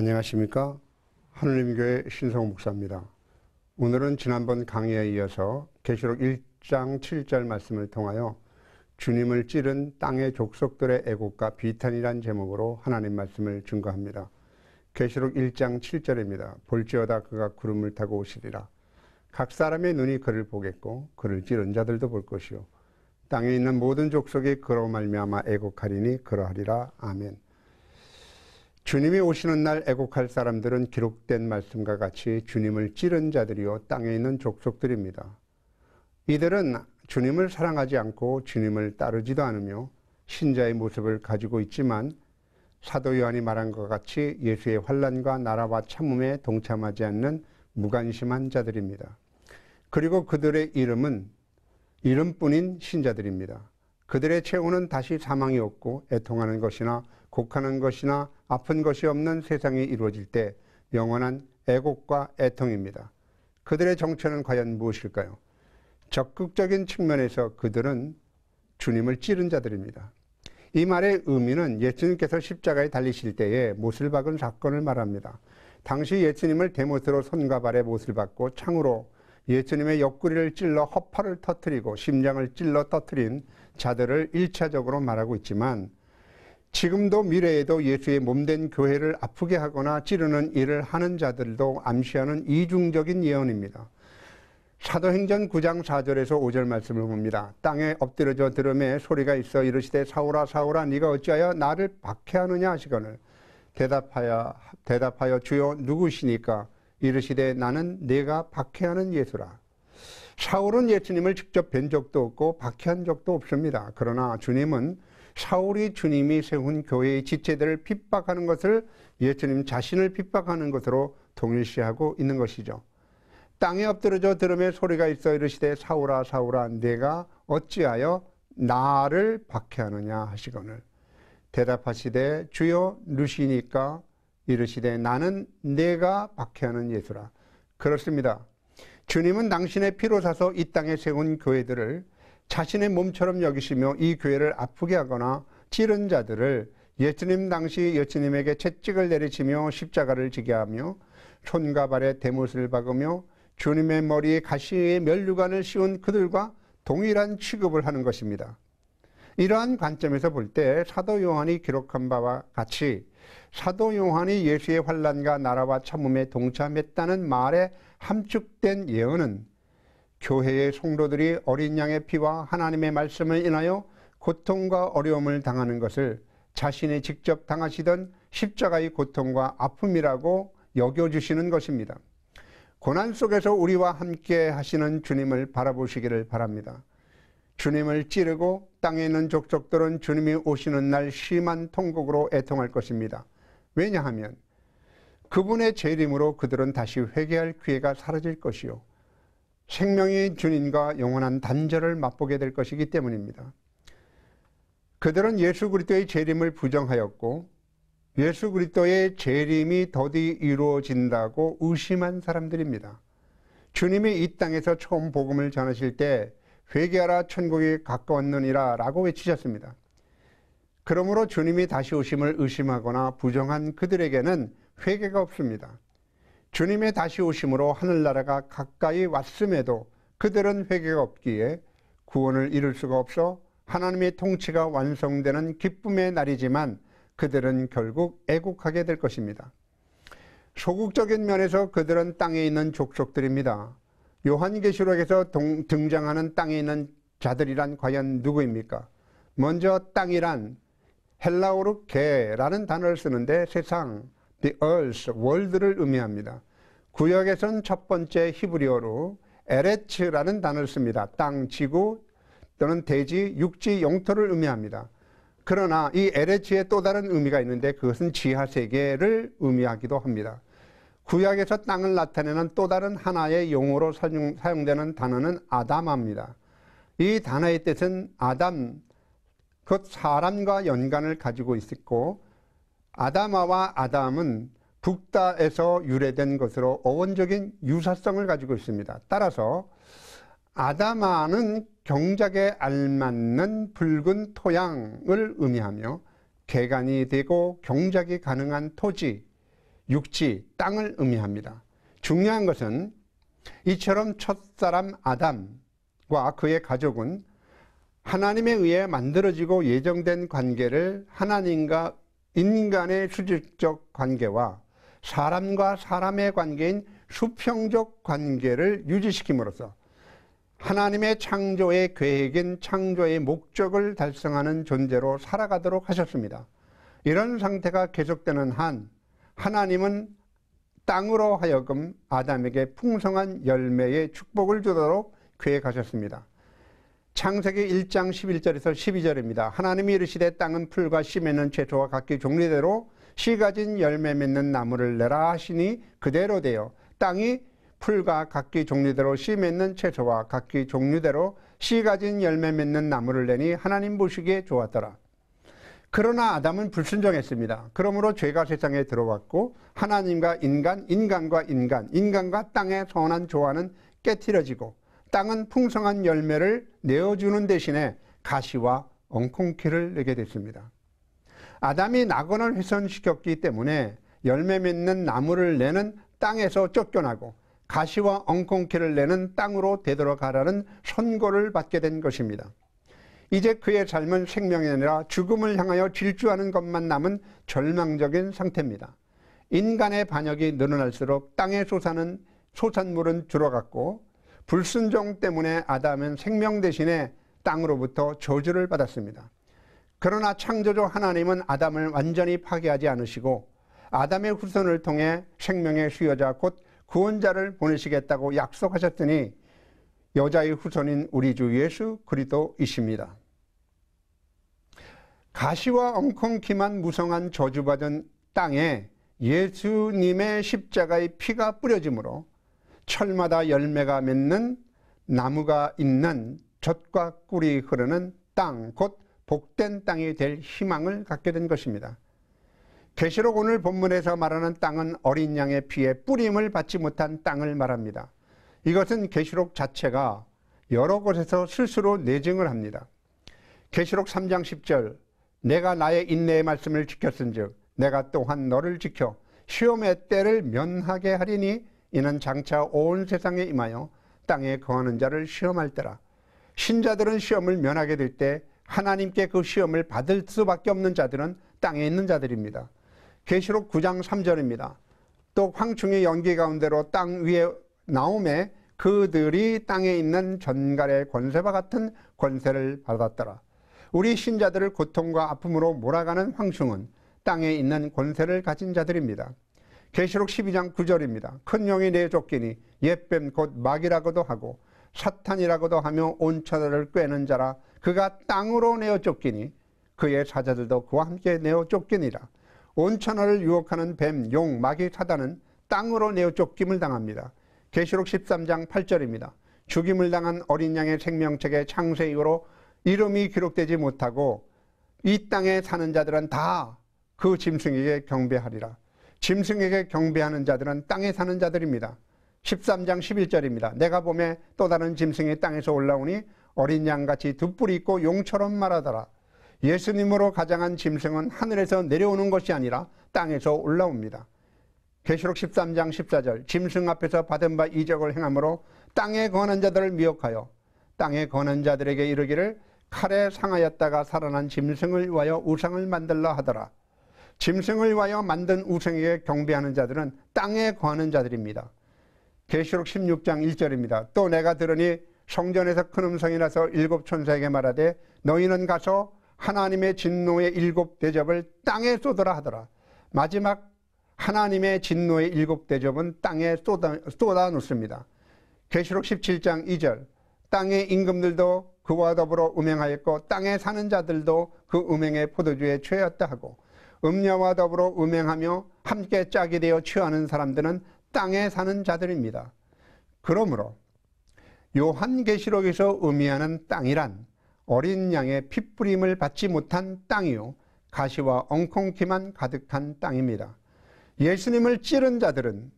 안녕하십니까. 하늘님교회 신성 목사입니다. 오늘은 지난번 강의에 이어서 계시록 1장 7절 말씀을 통하여 주님을 찌른 땅의 족속들의 애곡과 비탄이란 제목으로 하나님 말씀을 증거합니다. 계시록 1장 7절입니다. 볼지어다 그가 구름을 타고 오시리라. 각 사람의 눈이 그를 보겠고 그를 찌른 자들도 볼 것이요 땅에 있는 모든 족속이 그로 말미암아 애곡하리니 그러하리라. 아멘. 주님이 오시는 날 애곡할 사람들은 기록된 말씀과 같이 주님을 찌른 자들이요 땅에 있는 족속들입니다. 이들은 주님을 사랑하지 않고 주님을 따르지도 않으며 신자의 모습을 가지고 있지만 사도 요한이 말한 것 같이 예수의 환란과 나라와 참음에 동참하지 않는 무관심한 자들입니다. 그리고 그들의 이름은 이름뿐인 신자들입니다. 그들의 최후는 다시 사망이 없고 애통하는 것이나 곡하는 것이나 아픈 것이 없는 세상이 이루어질 때 영원한 애곡과 애통입니다. 그들의 정체는 과연 무엇일까요? 적극적인 측면에서 그들은 주님을 찌른 자들입니다. 이 말의 의미는 예수님께서 십자가에 달리실 때에 못을 박은 사건을 말합니다. 당시 예수님을 대못으로 손과 발에 못을 박고 창으로 예수님의 옆구리를 찔러 허파를 터뜨리고 심장을 찔러 터뜨린 자들을 일차적으로 말하고 있지만 지금도 미래에도 예수의 몸된 교회를 아프게 하거나 찌르는 일을 하는 자들도 암시하는 이중적인 예언입니다. 사도행전 9장 4절에서 5절 말씀을 봅니다. 땅에 엎드려져 들음에 소리가 있어 이르시되 사오라 사오라 네가 어찌하여 나를 박해하느냐 하시거늘 대답하여 대답하여 주여 누구시니까 이르시되 나는 네가 박해하는 예수라. 사울은 예수님을 직접 뵌 적도 없고 박해한 적도 없습니다. 그러나 주님은 사울이 주님이 세운 교회의 지체들을 핍박하는 것을 예수님 자신을 핍박하는 것으로 동일시하고 있는 것이죠. 땅에 엎드러져 들음에 소리가 있어 이르시되 사울아 사울아 내가 어찌하여 나를 박해하느냐 하시거늘 대답하시되 주여 누시니까 이르시되 나는 내가 박해하는 예수라 그렇습니다. 주님은 당신의 피로 사서 이 땅에 세운 교회들을 자신의 몸처럼 여기시며 이 교회를 아프게 하거나 찌른 자들을 예수님 당시 예수님에게 채찍을 내리치며 십자가를 지게 하며 손과 발에 대못을 박으며 주님의 머리에 가시의 멸류관을 씌운 그들과 동일한 취급을 하는 것입니다. 이러한 관점에서 볼 때 사도 요한이 기록한 바와 같이 사도 요한이 예수의 환란과 나라와 참음에 동참했다는 말에 함축된 예언은 교회의 성도들이 어린 양의 피와 하나님의 말씀을 인하여 고통과 어려움을 당하는 것을 자신이 직접 당하시던 십자가의 고통과 아픔이라고 여겨주시는 것입니다. 고난 속에서 우리와 함께 하시는 주님을 바라보시기를 바랍니다. 주님을 찌르고 땅에 있는 족속들은 주님이 오시는 날 심한 통곡으로 애통할 것입니다. 왜냐하면 그분의 재림으로 그들은 다시 회개할 기회가 사라질 것이요. 생명의 주님과 영원한 단절을 맛보게 될 것이기 때문입니다. 그들은 예수 그리스도의 재림을 부정하였고 예수 그리스도의 재림이 더디 이루어진다고 의심한 사람들입니다. 주님이 이 땅에서 처음 복음을 전하실 때 회개하라 천국이 가까웠느니라 라고 외치셨습니다. 그러므로 주님이 다시 오심을 의심하거나 부정한 그들에게는 회개가 없습니다. 주님의 다시 오심으로 하늘나라가 가까이 왔음에도 그들은 회개가 없기에 구원을 이룰 수가 없어 하나님의 통치가 완성되는 기쁨의 날이지만 그들은 결국 애국하게 될 것입니다. 소극적인 면에서 그들은 땅에 있는 족속들입니다. 요한계시록에서 동, 등장하는 땅에 있는 자들이란 과연 누구입니까? 먼저 땅이란 헬라우르 개라는 단어를 쓰는데 세상, the earth, 월드를 의미합니다. 구역에선 첫 번째 히브리어로 에레츠라는 단어를 씁니다. 땅, 지구 또는 대지, 육지, 영토를 의미합니다. 그러나 이 에레츠의 또 다른 의미가 있는데 그것은 지하세계를 의미하기도 합니다. 구약에서 땅을 나타내는 또 다른 하나의 용어로 사용, 되는 단어는 아담합니다. 이 단어의 뜻은 아담, 곧 사람과 연관을 가지고 있고 아담아와 아담은 북다에서 유래된 것으로 어원적인 유사성을 가지고 있습니다. 따라서 아다마는 경작에 알맞는 붉은 토양을 의미하며 개간이 되고 경작이 가능한 토지, 육지, 땅을 의미합니다. 중요한 것은 이처럼 첫사람 아담과 그의 가족은 하나님에 의해 만들어지고 예정된 관계를 하나님과 인간의 수직적 관계와 사람과 사람의 관계인 수평적 관계를 유지시킴으로써 하나님의 창조의 계획인 창조의 목적을 달성하는 존재로 살아가도록 하셨습니다. 이런 상태가 계속되는 한 하나님은 땅으로 하여금 아담에게 풍성한 열매의 축복을 주도록 계획하셨습니다. 창세기 1장 11절에서 12절입니다. 하나님이 이르시되 땅은 풀과 씨 맺는 최초와 각기 종류대로 씨 가진 열매 맺는 나무를 내라 하시니 그대로 되어 땅이 풀과 각기 종류대로 씨 맺는 채소와 각기 종류대로 씨 가진 열매 맺는 나무를 내니 하나님 보시기에 좋았더라. 그러나 아담은 불순종했습니다. 그러므로 죄가 세상에 들어왔고 하나님과 인간, 인간과 인간, 인간과 땅의 선한 조화는 깨뜨려지고 땅은 풍성한 열매를 내어주는 대신에 가시와 엉콩키를 내게 됐습니다. 아담이 낙원을 훼손시켰기 때문에 열매 맺는 나무를 내는 땅에서 쫓겨나고 가시와 엉콩키를 내는 땅으로 되돌아가라는 선고를 받게 된 것입니다. 이제 그의 삶은 생명이 아니라 죽음을 향하여 질주하는 것만 남은 절망적인 상태입니다. 인간의 반역이 늘어날수록 땅의 소산은 소산물은 줄어갔고 불순종 때문에 아담은 생명 대신에 땅으로부터 저주를 받았습니다. 그러나 창조주 하나님은 아담을 완전히 파괴하지 않으시고 아담의 후손을 통해 생명의 수여자 곧 구원자를 보내시겠다고 약속하셨더니 여자의 후손인 우리 주 예수 그리스도이십니다. 가시와 엉겅퀴만 무성한 저주받은 땅에 예수님의 십자가의 피가 뿌려짐으로 철마다 열매가 맺는 나무가 있는 젖과 꿀이 흐르는 땅, 곧 복된 땅이 될 희망을 갖게 된 것입니다. 계시록 오늘 본문에서 말하는 땅은 어린 양의 피에 뿌림을 받지 못한 땅을 말합니다. 이것은 계시록 자체가 여러 곳에서 스스로 내증을 합니다. 계시록 3장 10절 내가 나의 인내의 말씀을 지켰은즉 내가 또한 너를 지켜 시험의 때를 면하게 하리니 이는 장차 온 세상에 임하여 땅에 거하는 자를 시험할 때라. 신자들은 시험을 면하게 될 때 하나님께 그 시험을 받을 수밖에 없는 자들은 땅에 있는 자들입니다. 계시록 9장 3절입니다. 또 황충의 연기 가운데로 땅 위에 나옴에 그들이 땅에 있는 전갈의 권세와 같은 권세를 받았더라. 우리 신자들을 고통과 아픔으로 몰아가는 황충은 땅에 있는 권세를 가진 자들입니다. 계시록 12장 9절입니다. 큰 영이 내 쫓기니 옛뱀 곧 마귀라고도 하고 사탄이라고도 하며 온 천하를 꿰는 자라 그가 땅으로 내어 쫓기니 그의 사자들도 그와 함께 내어 쫓기니라 온 천하를 유혹하는 뱀, 용, 마귀, 사단은 땅으로 내어 쫓김을 당합니다. 계시록 13장 8절입니다. 죽임을 당한 어린 양의 생명책의 창세 이후로 이름이 기록되지 못하고 이 땅에 사는 자들은 다 그 짐승에게 경배하리라. 짐승에게 경배하는 자들은 땅에 사는 자들입니다. 13장 11절입니다. 내가 봄에 또 다른 짐승이 땅에서 올라오니 어린 양같이 두 뿔이 있고 용처럼 말하더라. 예수님으로 가장한 짐승은 하늘에서 내려오는 것이 아니라 땅에서 올라옵니다. 계시록 13장 14절 짐승 앞에서 받은 바 이적을 행함으로 땅에 거하는 자들을 미혹하여 땅에 거하는 자들에게 이르기를 칼에 상하였다가 살아난 짐승을 위하여 우상을 만들라 하더라. 짐승을 위하여 만든 우상에게 경배하는 자들은 땅에 거하는 자들입니다. 계시록 16장 1절입니다. 또 내가 들으니 성전에서 큰 음성이 나서 일곱 천사에게 말하되 너희는 가서 하나님의 진노의 일곱 대접을 땅에 쏟으라 하더라. 마지막 하나님의 진노의 일곱 대접은 땅에 쏟아, 쏟아 놓습니다. 계시록 17장 2절 땅의 임금들도 그와 더불어 음행하였고 땅에 사는 자들도 그 음행의 포도주에 취하였다 하고 음녀와 더불어 음행하며 함께 짝이 되어 취하는 사람들은 땅에 사는 자들입니다. 그러므로 요한계시록에서 의미하는 땅이란 어린 양의 핏부림을 받지 못한 땅이요 가시와 엉겅퀴만 가득한 땅입니다. 예수님을 찌른 자들은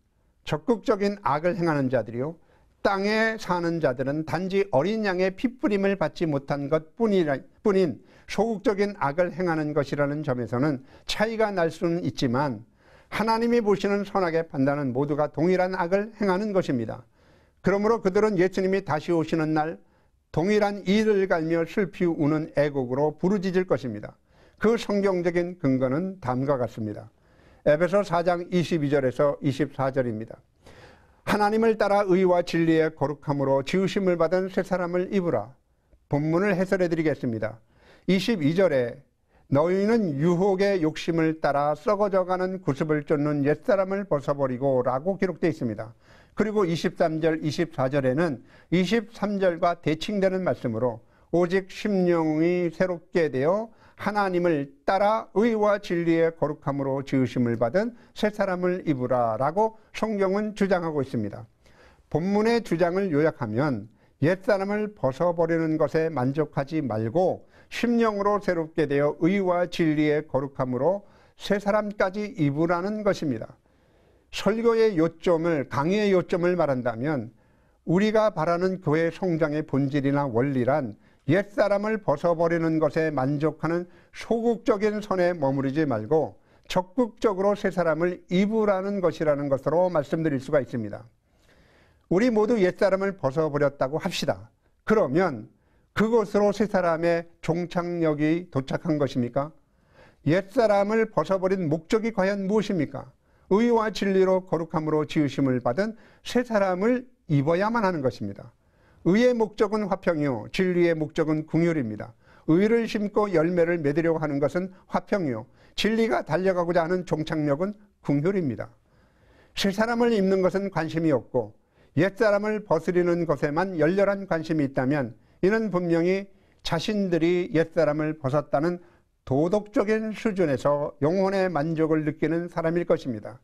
적극적인 악을 행하는 자들이요 땅에 사는 자들은 단지 어린 양의 핏부림을 받지 못한 것 뿐인 소극적인 악을 행하는 것이라는 점에서는 차이가 날 수는 있지만 하나님이 보시는 선악의 판단은 모두가 동일한 악을 행하는 것입니다. 그러므로 그들은 예수님이 다시 오시는 날 동일한 일을 갈며 슬피 우는 애곡으로 부르짖을 것입니다. 그 성경적인 근거는 다음과 같습니다. 에베소 4장 22절에서 24절입니다. 하나님을 따라 의와 진리의 거룩함으로 지으심을 받은 새 사람을 입으라. 본문을 해설해 드리겠습니다. 22절에 너희는 유혹의 욕심을 따라 썩어져가는 구습을 쫓는 옛사람을 벗어버리고 라고 기록되어 있습니다. 그리고 23절, 24절에는 23절과 대칭되는 말씀으로 오직 심령이 새롭게 되어 하나님을 따라 의와 진리의 거룩함으로 지으심을 받은 새 사람을 입으라 라고 성경은 주장하고 있습니다. 본문의 주장을 요약하면 옛사람을 벗어버리는 것에 만족하지 말고 심령으로 새롭게 되어 의와 진리의 거룩함으로 새 사람까지 입으라는 것입니다. 설교의 요점을 강의의 요점을 말한다면 우리가 바라는 교회 성장의 본질이나 원리란 옛사람을 벗어버리는 것에 만족하는 소극적인 선에 머무르지 말고 적극적으로 새 사람을 입으라는 것이라는 것으로 말씀드릴 수가 있습니다. 우리 모두 옛사람을 벗어버렸다고 합시다. 그러면 그것으로 새 사람의 종착역이 도착한 것입니까? 옛사람을 벗어버린 목적이 과연 무엇입니까? 의와 진리로 거룩함으로 지으심을 받은 새 사람을 입어야만 하는 것입니다. 의의 목적은 화평이요 진리의 목적은 궁율입니다. 의를 심고 열매를 맺으려고 하는 것은 화평이요 진리가 달려가고자 하는 종착역은 궁율입니다. 새 사람을 입는 것은 관심이 없고 옛사람을 벗으리는 것에만 열렬한 관심이 있다면 이는 분명히 자신들이 옛사람을 벗었다는 도덕적인 수준에서 영혼의 만족을 느끼는 사람일 것입니다.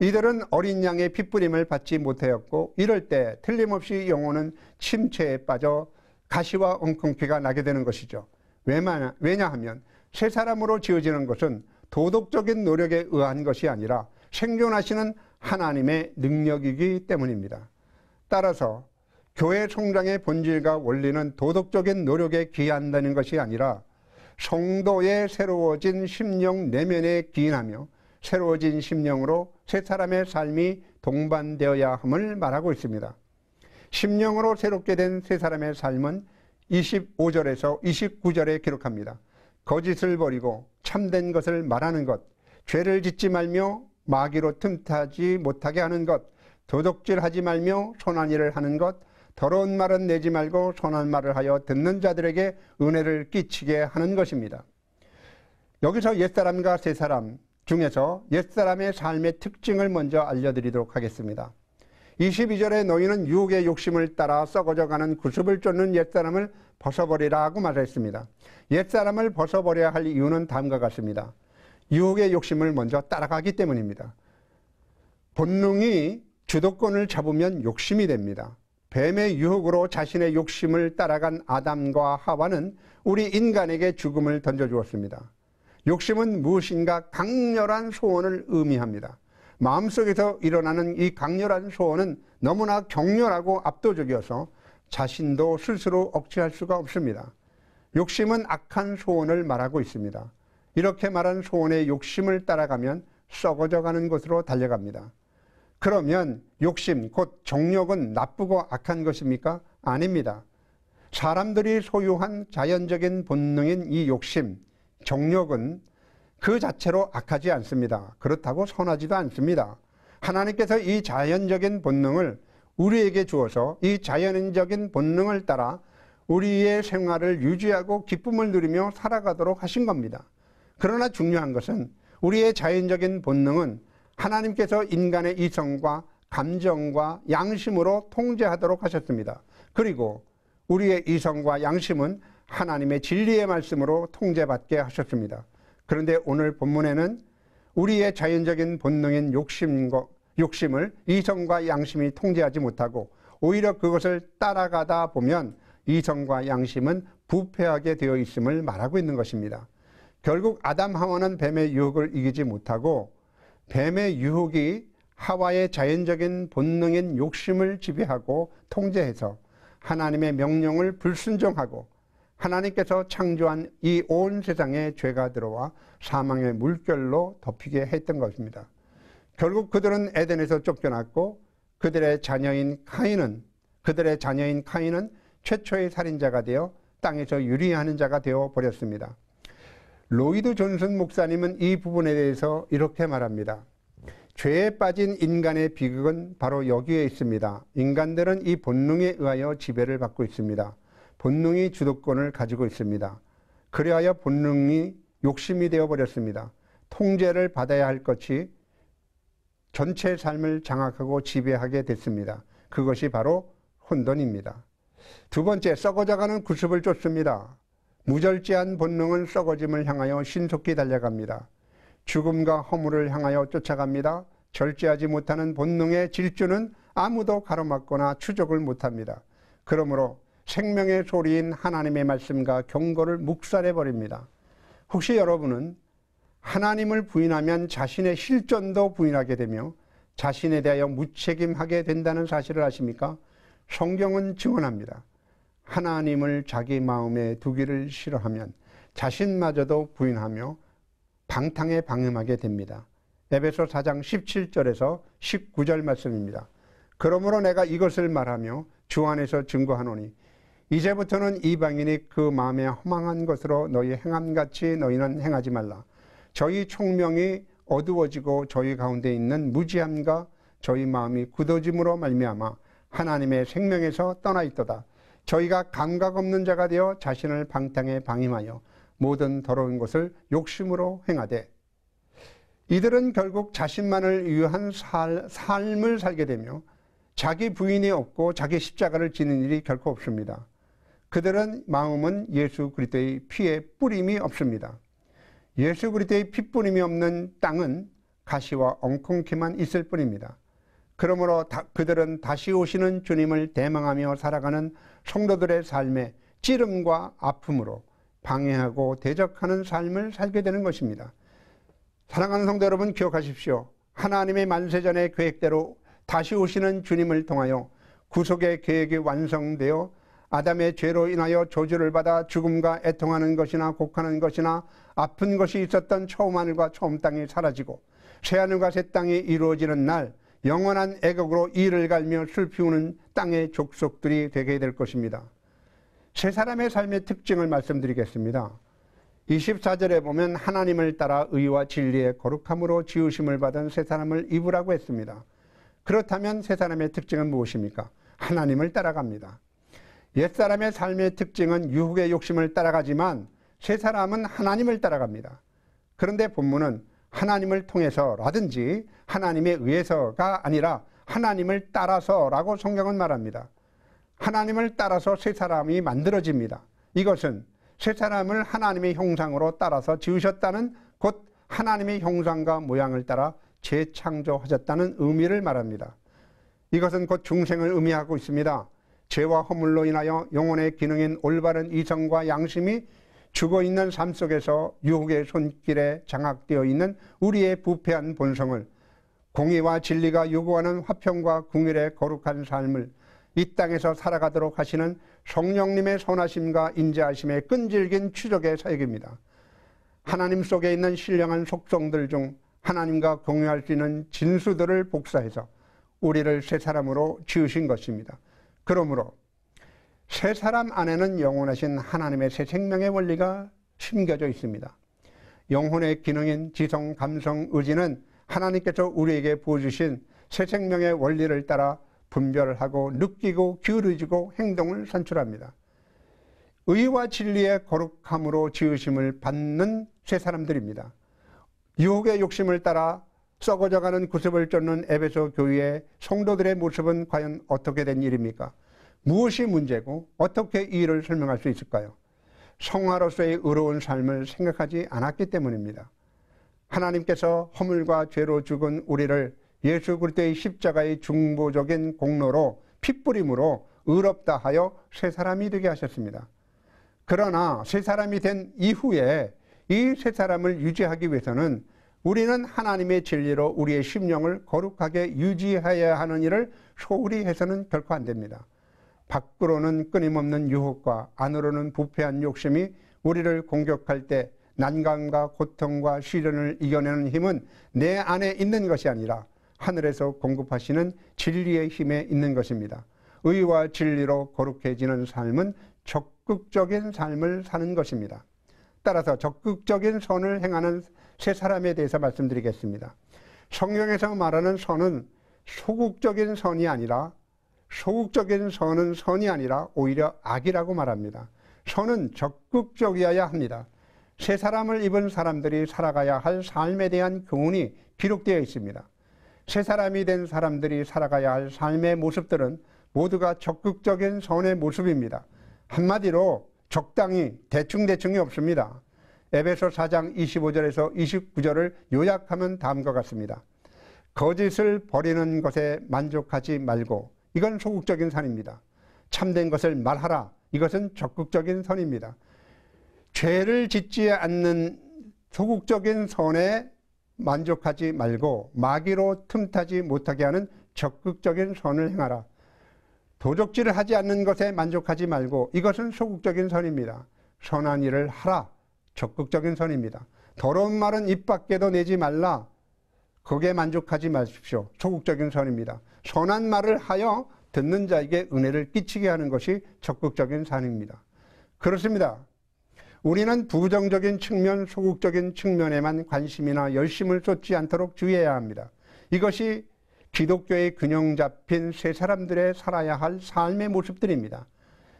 이들은 어린 양의 핏부림을 받지 못하였고 이럴 때 틀림없이 영혼은 침체에 빠져 가시와 엉겅퀴가 나게 되는 것이죠. 왜냐하면 새 사람으로 지어지는 것은 도덕적인 노력에 의한 것이 아니라 생존하시는 하나님의 능력이기 때문입니다. 따라서 교회 성장의 본질과 원리는 도덕적인 노력에 기한다는 것이 아니라 성도의 새로워진 심령 내면에 기인하며 새로워진 심령으로 새 사람의 삶이 동반되어야 함을 말하고 있습니다. 심령으로 새롭게 된새 사람의 삶은 25절에서 29절에 기록합니다. 거짓을 버리고 참된 것을 말하는 것, 죄를 짓지 말며 마귀로 틈타지 못하게 하는 것, 도덕질하지 말며 손한 일을 하는 것, 더러운 말은 내지 말고 선한 말을 하여 듣는 자들에게 은혜를 끼치게 하는 것입니다. 여기서 옛사람과 새사람 중에서 옛사람의 삶의 특징을 먼저 알려드리도록 하겠습니다. 22절에 너희는 유혹의 욕심을 따라 썩어져가는 구습을 쫓는 옛사람을 벗어버리라고 말했습니다. 옛사람을 벗어버려야 할 이유는 다음과 같습니다. 유혹의 욕심을 먼저 따라가기 때문입니다. 본능이 주도권을 잡으면 욕심이 됩니다. 뱀의 유혹으로 자신의 욕심을 따라간 아담과 하와는 우리 인간에게 죽음을 던져주었습니다. 욕심은 무엇인가 강렬한 소원을 의미합니다. 마음속에서 일어나는 이 강렬한 소원은 너무나 격렬하고 압도적이어서 자신도 스스로 억제할 수가 없습니다. 욕심은 악한 소원을 말하고 있습니다. 이렇게 말한 소원의 욕심을 따라가면 썩어져 가는 것으로 달려갑니다. 그러면 욕심, 곧 정욕은 나쁘고 악한 것입니까? 아닙니다. 사람들이 소유한 자연적인 본능인 이 욕심, 정욕은 그 자체로 악하지 않습니다. 그렇다고 선하지도 않습니다. 하나님께서 이 자연적인 본능을 우리에게 주어서 이 자연적인 본능을 따라 우리의 생활을 유지하고 기쁨을 누리며 살아가도록 하신 겁니다. 그러나 중요한 것은 우리의 자연적인 본능은 하나님께서 인간의 이성과 감정과 양심으로 통제하도록 하셨습니다. 그리고 우리의 이성과 양심은 하나님의 진리의 말씀으로 통제받게 하셨습니다. 그런데 오늘 본문에는 우리의 자연적인 본능인 욕심과, 욕심을 이성과 양심이 통제하지 못하고 오히려 그것을 따라가다 보면 이성과 양심은 부패하게 되어 있음을 말하고 있는 것입니다. 결국 아담 하와는 뱀의 유혹을 이기지 못하고 뱀의 유혹이 하와의 자연적인 본능인 욕심을 지배하고 통제해서 하나님의 명령을 불순종하고 하나님께서 창조한 이 온 세상에 죄가 들어와 사망의 물결로 덮이게 했던 것입니다. 결국 그들은 에덴에서 쫓겨났고 그들의 자녀인 카인은 그들의 자녀인 카인은 최초의 살인자가 되어 땅에서 유리하는 자가 되어 버렸습니다. 로이드 존슨 목사님은 이 부분에 대해서 이렇게 말합니다. 죄에 빠진 인간의 비극은 바로 여기에 있습니다. 인간들은 이 본능에 의하여 지배를 받고 있습니다. 본능이 주도권을 가지고 있습니다. 그리하여 본능이 욕심이 되어버렸습니다. 통제를 받아야 할 것이 전체 삶을 장악하고 지배하게 됐습니다. 그것이 바로 혼돈입니다. 두 번째, 썩어져가는 구습을 쫓습니다. 무절제한 본능은 썩어짐을 향하여 신속히 달려갑니다. 죽음과 허물을 향하여 쫓아갑니다. 절제하지 못하는 본능의 질주는 아무도 가로막거나 추적을 못합니다. 그러므로 생명의 소리인 하나님의 말씀과 경고를 묵살해 버립니다. 혹시 여러분은 하나님을 부인하면 자신의 실존도 부인하게 되며 자신에 대하여 무책임하게 된다는 사실을 아십니까? 성경은 증언합니다. 하나님을 자기 마음에 두기를 싫어하면 자신마저도 부인하며 방탕에 방음하게 됩니다. 에베소 4장 17절에서 19절 말씀입니다. 그러므로 내가 이것을 말하며 주 안에서 증거하노니 이제부터는 이방인이 그 마음에 허망한 것으로 너희 행함 같이 너희는 행하지 말라. 저희 총명이 어두워지고 저희 가운데 있는 무지함과 저희 마음이 굳어짐으로 말미암아 하나님의 생명에서 떠나 있도다. 저희가 감각 없는 자가 되어 자신을 방탕에 방임하여 모든 더러운 것을 욕심으로 행하되 이들은 결국 자신만을 위한 살, 삶을 살게 되며 자기 부인이 없고 자기 십자가를 지는 일이 결코 없습니다. 그들은 마음은 예수 그리스도의 피에 뿌림이 없습니다. 예수 그리스도의 피뿌림이 없는 땅은 가시와 엉큼퀴만 있을 뿐입니다. 그러므로 다, 그들은 다시 오시는 주님을 대망하며 살아가는 청도들의 삶에 찌름과 아픔으로 방해하고 대적하는 삶을 살게 되는 것입니다. 사랑하는 성도 여러분 기억하십시오. 하나님의 만세전의 계획대로 다시 오시는 주님을 통하여 구속의 계획이 완성되어 아담의 죄로 인하여 저주를 받아 죽음과 애통하는 것이나 곡하는 것이나 아픈 것이 있었던 처음 하늘과 처음 땅이 사라지고 새 하늘과 새 땅이 이루어지는 날 영원한 애국으로 이를 갈며 술 피우는 땅의 족속들이 되게 될 것입니다. 세 사람의 삶의 특징을 말씀드리겠습니다. 24절에 보면 하나님을 따라 의와 진리의 거룩함으로 지으심을 받은 세 사람을 입으라고 했습니다. 그렇다면 세 사람의 특징은 무엇입니까? 하나님을 따라갑니다. 옛사람의 삶의 특징은 유혹의 욕심을 따라가지만 세 사람은 하나님을 따라갑니다. 그런데 본문은 하나님을 통해서라든지 하나님에 의해서가 아니라 하나님을 따라서라고 성경은 말합니다. 하나님을 따라서 새 사람이 만들어집니다. 이것은 새 사람을 하나님의 형상으로 따라서 지으셨다는 곧 하나님의 형상과 모양을 따라 재창조하셨다는 의미를 말합니다. 이것은 곧 중생을 의미하고 있습니다. 죄와 허물로 인하여 영혼의 기능인 올바른 이성과 양심이 죽어 있는 삶 속에서 유혹의 손길에 장악되어 있는 우리의 부패한 본성을 공의와 진리가 요구하는 화평과 궁일의 거룩한 삶을 이 땅에서 살아가도록 하시는 성령님의 선하심과 인자하심의 끈질긴 추적의 사역입니다. 하나님 속에 있는 신령한 속성들 중 하나님과 공유할 수 있는 진수들을 복사해서 우리를 새 사람으로 지으신 것입니다. 그러므로 새 사람 안에는 영원하신 하나님의 새 생명의 원리가 심겨져 있습니다. 영혼의 기능인 지성, 감성, 의지는 하나님께서 우리에게 보여주신 새 생명의 원리를 따라 분별을 하고 느끼고 기울어지고 행동을 산출합니다. 의와 진리의 거룩함으로 지으심을 받는 새 사람들입니다. 유혹의 욕심을 따라 썩어져가는 구습을 쫓는 에베소 교회의 성도들의 모습은 과연 어떻게 된 일입니까? 무엇이 문제고 어떻게 이 일을 설명할 수 있을까요? 성화로서의 의로운 삶을 생각하지 않았기 때문입니다. 하나님께서 허물과 죄로 죽은 우리를 예수 그리스도의 십자가의 중보적인 공로로 핏부림으로 의롭다 하여 새 사람이 되게 하셨습니다. 그러나 새 사람이 된 이후에 이 새 사람을 유지하기 위해서는 우리는 하나님의 진리로 우리의 심령을 거룩하게 유지해야 하는 일을 소홀히 해서는 결코 안 됩니다. 밖으로는 끊임없는 유혹과 안으로는 부패한 욕심이 우리를 공격할 때 난감과 고통과 시련을 이겨내는 힘은 내 안에 있는 것이 아니라 하늘에서 공급하시는 진리의 힘에 있는 것입니다. 의와 진리로 거룩해지는 삶은 적극적인 삶을 사는 것입니다. 따라서 적극적인 선을 행하는 세 사람에 대해서 말씀드리겠습니다. 성경에서 말하는 선은 소극적인 선이 아니라 소극적인 선은 선이 아니라 오히려 악이라고 말합니다. 선은 적극적이어야 합니다. 새 사람을 입은 사람들이 살아가야 할 삶에 대한 교훈이 기록되어 있습니다. 새 사람이 된 사람들이 살아가야 할 삶의 모습들은 모두가 적극적인 선의 모습입니다. 한마디로 적당히 대충대충이 없습니다. 에베소 4장 25절에서 29절을 요약하면 다음과 같습니다. 거짓을 버리는 것에 만족하지 말고 이건 소극적인 선입니다. 참된 것을 말하라 이것은 적극적인 선입니다. 죄를 짓지 않는 소극적인 선에 만족하지 말고 마귀로 틈타지 못하게 하는 적극적인 선을 행하라. 도적질을 하지 않는 것에 만족하지 말고 이것은 소극적인 선입니다. 선한 일을 하라. 적극적인 선입니다. 더러운 말은 입 밖에도 내지 말라. 거기에 만족하지 마십시오. 소극적인 선입니다. 선한 말을 하여 듣는 자에게 은혜를 끼치게 하는 것이 적극적인 선입니다 그렇습니다. 우리는 부정적인 측면, 소극적인 측면에만 관심이나 열심을 쏟지 않도록 주의해야 합니다. 이것이 기독교의 균형 잡힌 세 사람들의 살아야 할 삶의 모습들입니다.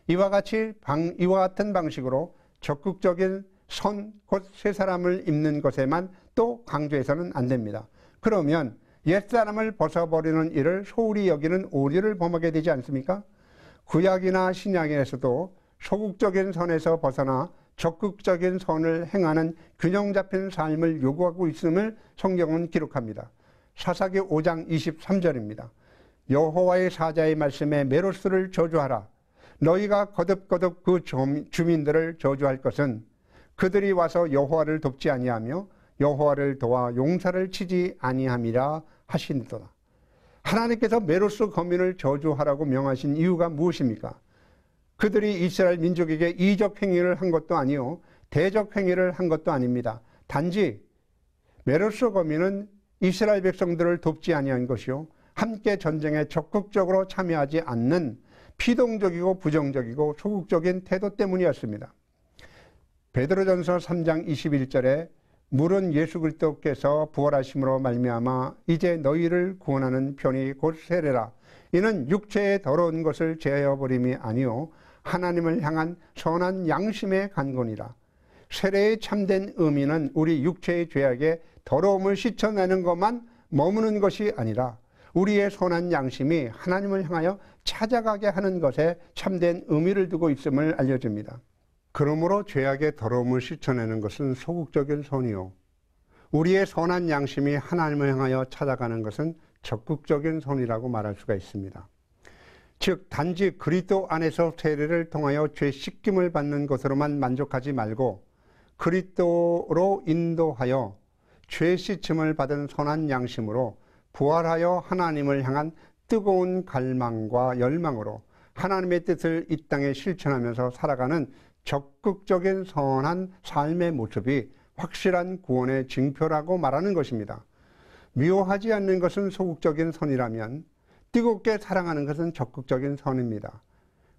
이와 같이 방, 이와 같은 방식으로 적극적인 선, 곧 세 사람을 입는 것에만 또 강조해서는 안 됩니다. 그러면 옛사람을 벗어버리는 일을 소홀히 여기는 오류를 범하게 되지 않습니까? 구약이나 신약에서도 소극적인 선에서 벗어나 적극적인 선을 행하는 균형 잡힌 삶을 요구하고 있음을 성경은 기록합니다. 사사기 5장 23절입니다. 여호와의 사자의 말씀에 메로스를 저주하라. 너희가 거듭거듭 그 주민들을 저주할 것은 그들이 와서 여호와를 돕지 아니하며 여호와를 도와 용사를 치지 아니함이라 하시니라. 하나님께서 메로스 거민을 저주하라고 명하신 이유가 무엇입니까? 그들이 이스라엘 민족에게 이적 행위를 한 것도 아니요 대적 행위를 한 것도 아닙니다. 단지 메로스 거민은 이스라엘 백성들을 돕지 아니한 것이요 함께 전쟁에 적극적으로 참여하지 않는 피동적이고 부정적이고 소극적인 태도 때문이었습니다. 베드로전서 3장 21절에 물은 예수 그리스도께서 부활하심으로 말미암아 이제 너희를 구원하는 편이 곧 세례라 이는 육체의 더러운 것을 제하여 버림이 아니요 하나님을 향한 선한 양심의 간건이라. 세례의 참된 의미는 우리 육체의 죄악에 더러움을 씻어내는 것만 머무는 것이 아니라 우리의 선한 양심이 하나님을 향하여 찾아가게 하는 것에 참된 의미를 두고 있음을 알려줍니다. 그러므로 죄악의 더러움을 씻어내는 것은 소극적인 선이요. 우리의 선한 양심이 하나님을 향하여 찾아가는 것은 적극적인 선이라고 말할 수가 있습니다. 즉 단지 그리스도 안에서 세례를 통하여 죄 씻김을 받는 것으로만 만족하지 말고 그리스도로 인도하여 죄 씻음을 받은 선한 양심으로 부활하여 하나님을 향한 뜨거운 갈망과 열망으로 하나님의 뜻을 이 땅에 실천하면서 살아가는 적극적인 선한 삶의 모습이 확실한 구원의 증표라고 말하는 것입니다. 미워하지 않는 것은 소극적인 선이라면 뜨겁게 사랑하는 것은 적극적인 선입니다.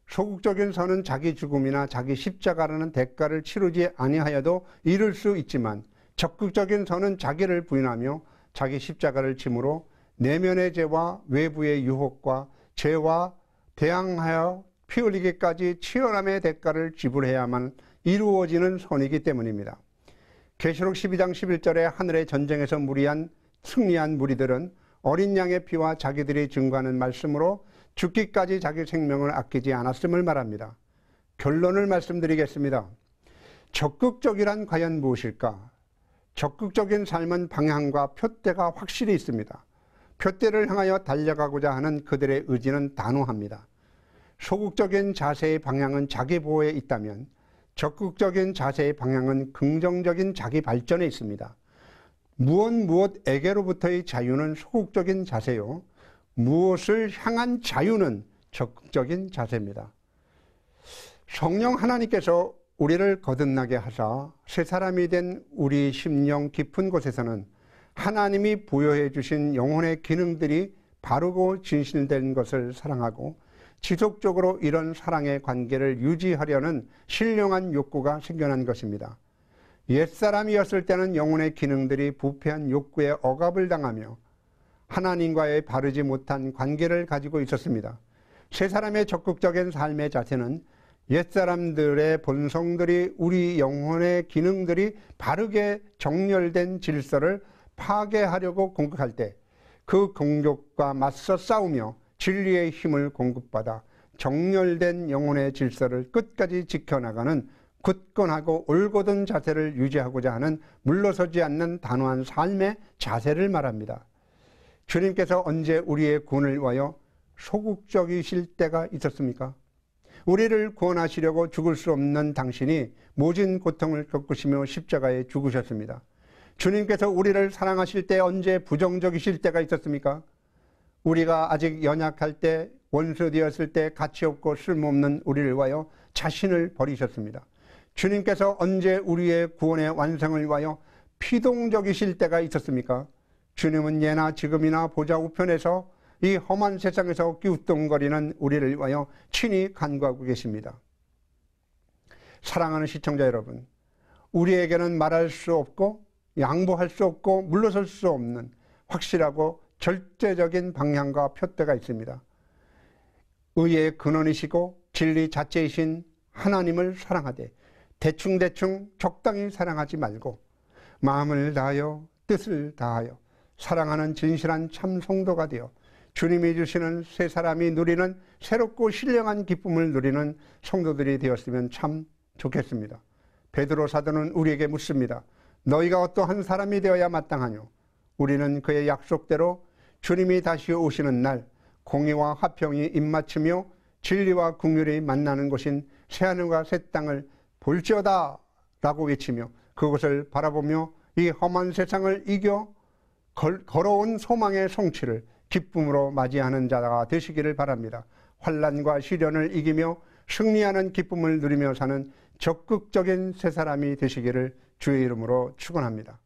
소극적인 선은 자기 죽음이나 자기 십자가라는 대가를 치르지 아니하여도 이룰 수 있지만 적극적인 선은 자기를 부인하며 자기 십자가를 짐으로 내면의 죄와 외부의 유혹과 죄와 대항하여 피 흘리기까지 치열함의 대가를 지불해야만 이루어지는 선이기 때문입니다. 계시록 12장 11절에 하늘의 전쟁에서 무리한 승리한 무리들은 어린 양의 피와 자기들이 증거하는 말씀으로 죽기까지 자기 생명을 아끼지 않았음을 말합니다. 결론을 말씀드리겠습니다. 적극적이란 과연 무엇일까? 적극적인 삶은 방향과 표대가 확실히 있습니다. 표대를 향하여 달려가고자 하는 그들의 의지는 단호합니다. 소극적인 자세의 방향은 자기 보호에 있다면 적극적인 자세의 방향은 긍정적인 자기 발전에 있습니다. 무엇 무엇에게로부터의 자유는 소극적인 자세요. 무엇을 향한 자유는 적극적인 자세입니다. 성령 하나님께서 우리를 거듭나게 하사 새 사람이 된 우리 심령 깊은 곳에서는 하나님이 부여해 주신 영혼의 기능들이 바르고 진실된 것을 사랑하고 지속적으로 이런 사랑의 관계를 유지하려는 신령한 욕구가 생겨난 것입니다. 옛사람이었을 때는 영혼의 기능들이 부패한 욕구에 억압을 당하며 하나님과의 바르지 못한 관계를 가지고 있었습니다. 새 사람의 적극적인 삶의 자체는 옛사람들의 본성들이 우리 영혼의 기능들이 바르게 정렬된 질서를 파괴하려고 공격할 때 그 공격과 맞서 싸우며 진리의 힘을 공급받아 정렬된 영혼의 질서를 끝까지 지켜나가는 굳건하고 올곧은 자세를 유지하고자 하는 물러서지 않는 단호한 삶의 자세를 말합니다. 주님께서 언제 우리의 군을 위하여 소극적이실 때가 있었습니까? 우리를 구원하시려고 죽을 수 없는 당신이 모진 고통을 겪으시며 십자가에 죽으셨습니다. 주님께서 우리를 사랑하실 때 언제 부정적이실 때가 있었습니까? 우리가 아직 연약할 때 원수 되었을 때 가치 없고 쓸모없는 우리를 위하여 자신을 버리셨습니다. 주님께서 언제 우리의 구원의 완성을 위하여 피동적이실 때가 있었습니까? 주님은 예나 지금이나 보좌 우편에서 이 험한 세상에서 끼우뚱거리는 우리를 위하여 친히 간구하고 계십니다. 사랑하는 시청자 여러분, 우리에게는 말할 수 없고 양보할 수 없고 물러설 수 없는 확실하고 절대적인 방향과 표대가 있습니다. 의의 근원이시고 진리 자체이신 하나님을 사랑하되 대충대충 적당히 사랑하지 말고 마음을 다하여 뜻을 다하여 사랑하는 진실한 참성도가 되어 주님이 주시는 세 사람이 누리는 새롭고 신령한 기쁨을 누리는 성도들이 되었으면 참 좋겠습니다. 베드로 사도는 우리에게 묻습니다. 너희가 어떠한 사람이 되어야 마땅하뇨? 우리는 그의 약속대로 주님이 다시 오시는 날 공의와 화평이 입맞추며 진리와 국률이 만나는 곳인 새하늘과 새 땅을 볼지어다 라고 외치며 그것을 바라보며 이 험한 세상을 이겨 걸, 어온 소망의 성취를 기쁨으로 맞이하는 자가 되시기를 바랍니다. 환란과 시련을 이기며 승리하는 기쁨을 누리며 사는 적극적인 새 사람이 되시기를 주의 이름으로 축원합니다.